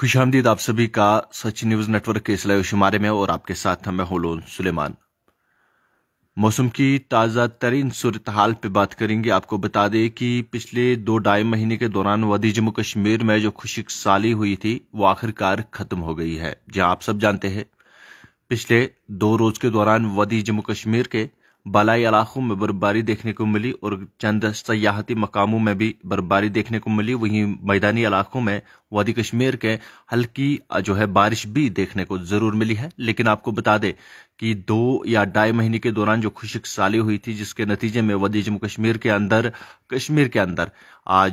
खुश आमदीद आप सभी का सच न्यूज नेटवर्क के इसलाह शुमारे में और आपके साथ मैं होलोन सुलेमान मौसम की ताज़ा तरीन सूरत हाल पर बात करेंगे आपको बता दें कि पिछले दो ढाई महीने के दौरान वादी जम्मू कश्मीर में जो खुशिक साली हुई थी वो आखिरकार ख़त्म हो गई है जहां आप सब जानते हैं पिछले दो रोज़ के दौरान वदी जम्मू कश्मीर के बालाई इलाकों में बर्फबारी देखने को मिली और चंद सयाहती मकामों में भी बर्फबारी देखने को मिली वहीं मैदानी इलाकों में वादी कश्मीर के हल्की जो है बारिश भी देखने को जरूर मिली है लेकिन आपको बता दें कि दो या ढाई महीने के दौरान जो खुशक साली हुई थी जिसके नतीजे में वदी जम्मू कश्मीर के अंदर कश्मीर के अंदर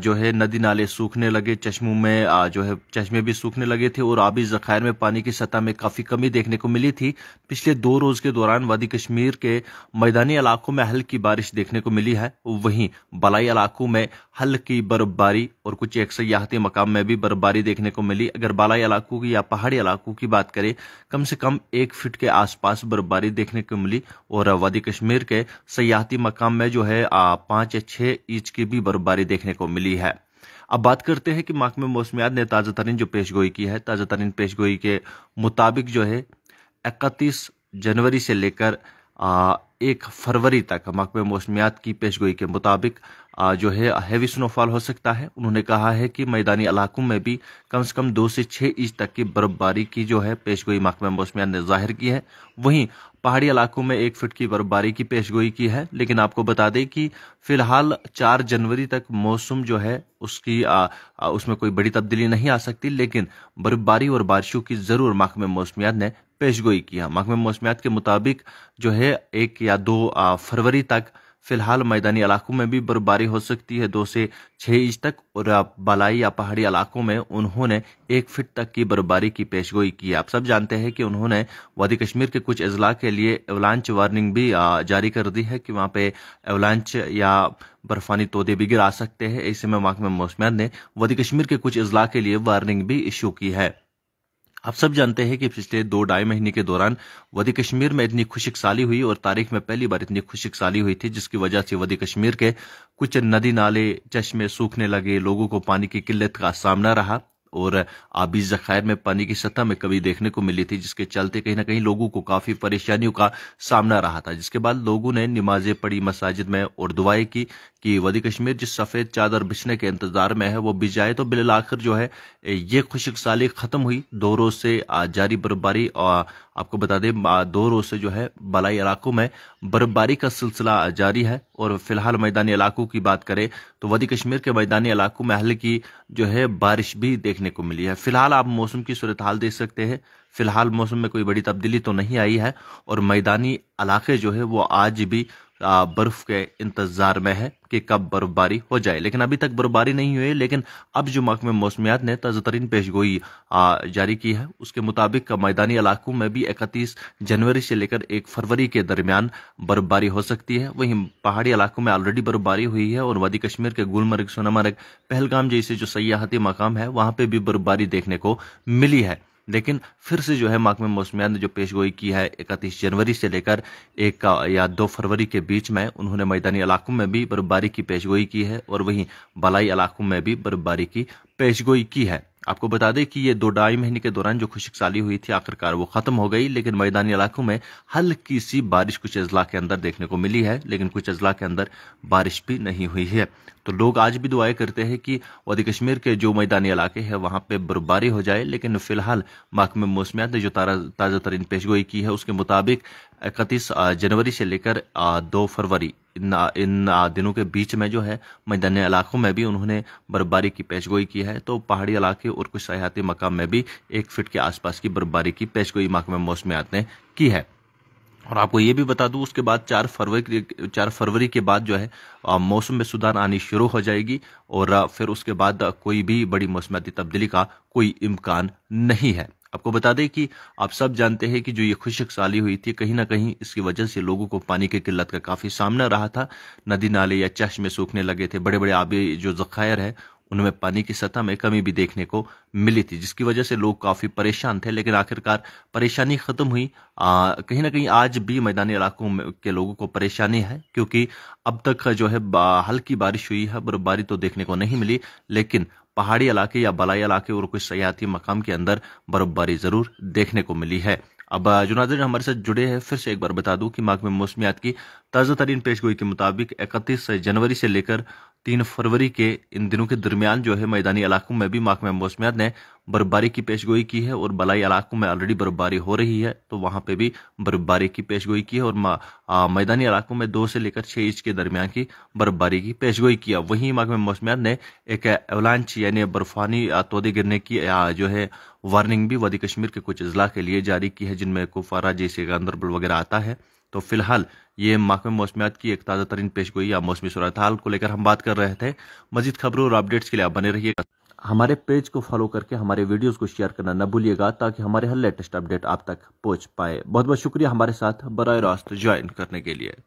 जो है नदी नाले सूखने लगे चश्मों में जो है चश्मे भी सूखने लगे थे और आबी जखायर में पानी की सतह में काफी कमी देखने को मिली थी पिछले दो रोज के दौरान वादी कश्मीर के मैदानी इलाकों में हल्की बारिश देखने को मिली है वहीं बलाई इलाकों में हल्की बर्फबारी और कुछ एक सयाहती मकाम में भी बर्फबारी बर्फबारी देखने को मिली अगर बालाई इलाकों की या पहाड़ी इलाकों की बात करें कम से कम एक फीट के आसपास बर्फबारी देखने को मिली और वादी कश्मीर के सयाहती मकाम में जो है पांच या छह इंच की भी बर्फबारी देखने को मिली है अब बात करते हैं कि माकमे मौसमियात ने ताज़ा तरीन जो पेशगोई की है ताज़ा तरीन पेशगोई के मुताबिक जो है इकतीस जनवरी से लेकर एक फरवरी तक महकमे मौसमियात की पेशगोई के मुताबिक जो है हैवी स्नोफॉल हो सकता है उन्होंने कहा है कि मैदानी इलाकों में भी कम से कम दो से छः इंच तक की बर्फबारी की जो है पेशगोई महकमे मौसमियात ने जाहिर की है वहीं पहाड़ी इलाकों में एक फिट की बर्फबारी की पेशगोई की है लेकिन आपको बता दें कि फिलहाल चार जनवरी तक मौसम जो है उसकी आ, आ, उसमें कोई बड़ी तब्दीली नहीं आ सकती लेकिन बर्फबारी और बारिशों की ज़रूर महकमे मौसमियात ने पेश गोई किया महकमे मौसमियात के मुताबिक जो है एक या दो फरवरी तक फिलहाल मैदानी इलाकों में भी बर्फबारी हो सकती है दो से छः इंच तक और बलाई या पहाड़ी इलाकों में उन्होंने एक फिट तक की बर्फबारी की पेशगोई की आप सब जानते हैं कि उन्होंने वादी कश्मीर के कुछ अजला के लिए एवलांच वार्निंग भी जारी कर दी है कि वहां पे एवलांच या बर्फानी तोदे भी गिर आ सकते हैं ऐसे में महकमे मौसमियात ने वादी कश्मीर के कुछ अजला के लिए वार्निंग भी इशू की है आप सब जानते हैं कि पिछले दो ढाई महीने के दौरान वदी कश्मीर में इतनी खुशिक साली हुई और तारीख में पहली बार इतनी खुशिक साली हुई थी जिसकी वजह से वदी कश्मीर के कुछ नदी नाले चश्मे सूखने लगे लोगों को पानी की किल्लत का सामना रहा और आबी जखायर में पानी की सतह में कमी देखने को मिली थी जिसके चलते कहीं ना कहीं लोगों को काफी परेशानियों का सामना रहा था जिसके बाद लोगों ने नमाजें पढ़ी मसाजिद में और दुआएं की कि वदी कश्मीर जिस सफ़ेद चादर बिछने के इंतज़ार में है वो बिछ जाए तो बिल आखिर जो है ये खुशक साली ख़त्म हुई दो रोज़ से जारी बर्फबारी और आपको बता दें दो रोज़ से जो है बलाई इलाकों में बर्फबारी का सिलसिला जारी है और फिलहाल मैदानी इलाकों की बात करें तो वदी कश्मीर के मैदानी इलाकों में हल्की जो है बारिश भी देखने को मिली है फिलहाल आप मौसम की सूरत हाल देख सकते हैं फिलहाल मौसम में कोई बड़ी तब्दीली तो नहीं आई है और मैदानी इलाके जो है वो आज भी बर्फ़ के इंतज़ार में है कि कब बर्फ़बारी हो जाए लेकिन अभी तक बर्फ़बारी नहीं हुई लेकिन अब जो महकमे मौसमियात ने ताज़ा तरीन पेशगोई जारी की है उसके मुताबिक मैदानी इलाकों में भी इकतीस जनवरी से लेकर एक फरवरी के दरमियान बर्फ़बारी हो सकती है वहीं पहाड़ी इलाकों में ऑलरेडी बर्फ़बारी हुई है और वादी कश्मीर के गुलमर्ग सोनामर्ग पहलगाम जैसे जो सयाहती मकाम है वहाँ पर भी बर्फ़बारी देखने को मिली है लेकिन फिर से जो है महकमे मौसमियात ने जो पेश गोई की है इकतीस जनवरी से लेकर एक या दो फरवरी के बीच में उन्होंने मैदानी इलाकों में भी बर्फबारी की पेशगोई की है और वहीं बलाई इलाकों में भी बर्फबारी की पेशगोई की है आपको बता दें कि ये दो ढाई महीने के दौरान जो खुशक साली हुई थी आखिरकार वो खत्म हो गई लेकिन मैदानी इलाकों में हल्की सी बारिश कुछ अजला के अंदर देखने को मिली है लेकिन कुछ अजला के अंदर बारिश भी नहीं हुई है तो लोग आज भी दुआएं करते हैं कि वादी कश्मीर के जो मैदानी इलाके हैं वहां पर बर्फबारी हो जाए लेकिन फिलहाल महकमे मौसमियात ने जो ताज़ा तरीन पेशगोई की है उसके मुताबिक इकतीस जनवरी से लेकर दो फरवरी इन इन दिनों के बीच में जो है मैदानी इलाकों में भी उन्होंने बर्फबारी की पेशगोई की है तो पहाड़ी इलाके और कुछ सयाहती मकाम में भी एक फिट के आसपास की बर्फबारी की पेशगोई महकमे मौसमियात ने की है और आपको ये भी बता दूं उसके बाद चार फरवरी चार फरवरी के बाद जो है मौसम में सुधार आनी शुरू हो जाएगी और फिर उसके बाद कोई भी बड़ी मौसमियाती तब्दीली का कोई इम्कान नहीं है आपको बता दें कि आप सब जानते हैं कि जो ये खुशक साली हुई थी कहीं ना कहीं इसकी वजह से लोगों को पानी की किल्लत का काफ़ी सामना रहा था नदी नाले या चश्मे सूखने लगे थे बड़े बड़े आबे जो जखायर है उनमें पानी की सतह में कमी भी देखने को मिली थी जिसकी वजह से लोग काफ़ी परेशान थे लेकिन आखिरकार परेशानी ख़त्म हुई कहीं ना कहीं आज भी मैदानी इलाकों में के लोगों को परेशानी है क्योंकि अब तक जो है हल्की बारिश हुई है बर्फबारी तो देखने को नहीं मिली लेकिन पहाड़ी इलाके या बलाई इलाके और कुछ सयाहती मकाम के अंदर बर्फबारी ज़रूर देखने को मिली है अब नाजर हमारे साथ जुड़े हैं फिर से एक बार बता दूं कि माघ में मौसमियात की ताज़ा तरीन पेश गोई के मुताबिक इकतीस जनवरी से लेकर तीन फरवरी के इन दिनों के दरमियान जो है मैदानी इलाकों में भी महकमा मौसमियात ने बर्फबारी की पेश गोई की है और बलाई इलाकों में ऑलरेडी बर्फबारी हो रही है तो वहाँ पे भी बर्फबारी की पेश गोई की है और मैदानी इलाकों में दो से लेकर छः इंच के दरमियान की बर्फबारी की पेश गोई किया वहीं महकमा मौसमियात ने एक एवलांच यानी बर्फानी तोदे गिरने की जो है वार्निंग भी वादी कश्मीर के कुछ अजला के लिए जारी की है जिनमें कुफारा जैसे गांधरबल वगैरह आता है तो फिलहाल ये माकम मौसमियात की एक ताज़ा तरीन पेश गोई या मौसमी सूरत हाल को लेकर हम बात कर रहे थे मजीद खबरों और अपडेट्स के लिए आप बने रहिएगा हमारे पेज को फॉलो करके हमारे वीडियोज को शेयर करना न भूलिएगा ताकि हमारे हर लेटेस्ट अपडेट आप तक पहुँच पाए बहुत बहुत शुक्रिया हमारे साथ बर रास्त ज्वाइन करने के लिए